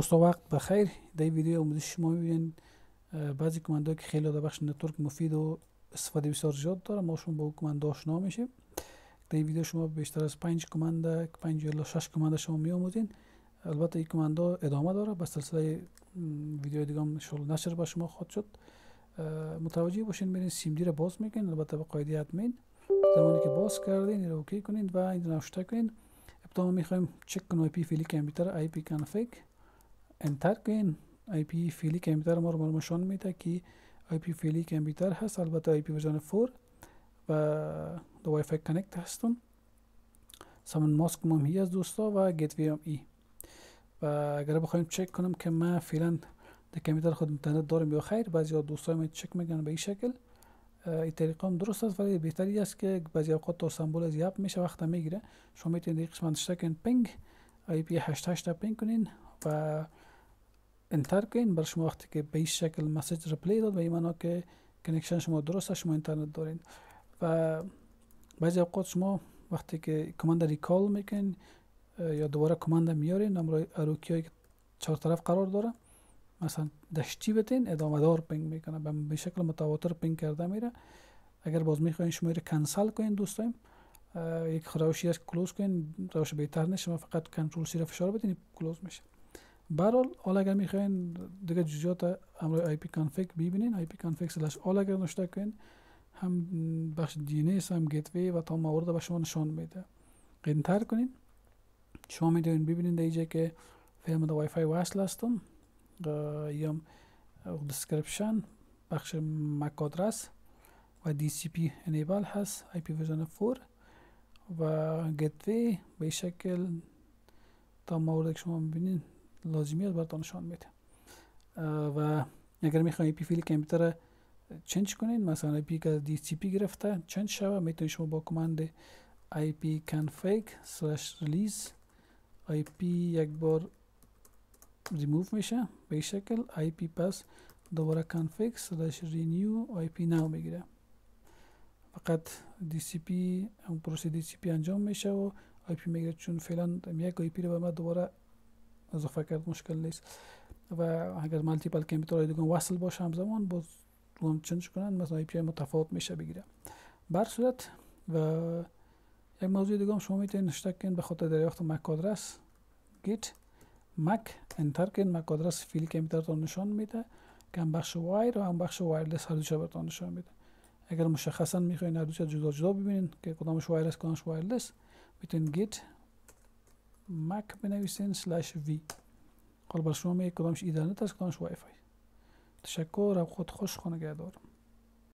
دوستا وقت بخیر در این ویدیو آموزش شما میبینید بعضی کمند که خیلی در بخش نتورک مفید و استفاده بسیار زیاد داره ما شما با کمند آشنا میشیم در این ویدیو شما بیشتر از 5 کمند 5 یا 6 کمند شما میآموزین البته این کمند ادامه داره بس سلسله ویدیو دیگه هم نشر با شما خواهد شد متوجه باشین میرین سیم دی رو باز میکنین البته به قاعده ادمین زمانی که باز کردین رو اوکی کنین و این نوشته کنین ابتدا میخوایم چک کنیم آی پی فیلی کامپیوتر آی پی کنفیگ انتر کن آی پی فیلی کمپیوتر ما رو نشان میده که آی پی فیلی کمپیوتر هست البته آی پی ورژن 4 و دو وای فای کنکت هستم سامن ماسک ما هی از دوستا و گیت وی ام ای و اگر بخوایم چک کنم که من فعلا در کمپیوتر خود اینترنت دارم یا خیر بعضی دوستای من چک میگن به این شکل این طریقه هم درست است ولی بهتری است که بعضی اوقات تو از یاب میشه وقت میگیره شما میتونید این قسمت شکن پنگ آی پی 88 پنگ کنین و انتر کن بر شما وقتی که به این شکل مسیج ریپلی داد و این معنا که کنکشن شما درست شما اینترنت دارین و بعضی اوقات شما وقتی که کماند ریکال میکن یا دوباره کماند میارین امرای اروکی های چهار طرف قرار داره مثلا دشتی بتین ادامه دار پینگ میکنه به شکل متواتر پینگ کرده میره اگر باز میخواین شما رو کنسل کنین دوستایم یک خراوشی از کلوز کنین روش بهتر نیست شما فقط کنترل سی فشار بدین کلوز میشه برال اگر میخواین دیگه جزئیات امر آی پی کانفیگ ببینین آی پی کانفیگ سلاش آل اگر نشته کن هم بخش اس هم گیتوی و تمام موارد به شما نشان میده تر کنین شما میدونین ببینین در اینجا که فیلم در وای فای وصل هستم یا دسکرپشن بخش مک و دی سی پی انیبل هست آی پی ویژن فور و گیتوی به شکل تا مورد شما میبینین است براتون نشان میده و اگر میخواین پی فیل کامپیوتر چنج کنین مثلا پی که دی سی پی گرفته چنج شوه میتونید شما با پی کانفیگ کانفیک ریلیز release پی یک بار ریموف میشه به شکل شکل پی پس دوباره کانفیک رینیو renew پی ناو میگیره فقط پی اون پروسه پی انجام میشه و پی میگیره چون فعلا یک پی رو به ما دوباره کرد مشکل نیست و اگر مالتیپل های دیگه وصل باشه همزمان باز اون چنج کنن مثلا ای پی آی متفاوت میشه بگیره بر صورت و یک موضوع دیگه هم شما میتونید نشته کنید به خاطر دریافت مک آدرس گیت مک انتر کنید مک آدرس فیل کامپیوترتان نشان میده که هم بخش وایر و هم بخش وایرلس هر دوچه برتان نشان میده اگر مشخصا میخواین هر دوچه جدا جدا ببینین که کدامش وایرلس است کدامش وایرلس میتونید گیت مک بنویسین سلاش وی قال بر شما می کدامش ایدرنت است کدامش وای فای تشکر و خود خوش خونگه دارم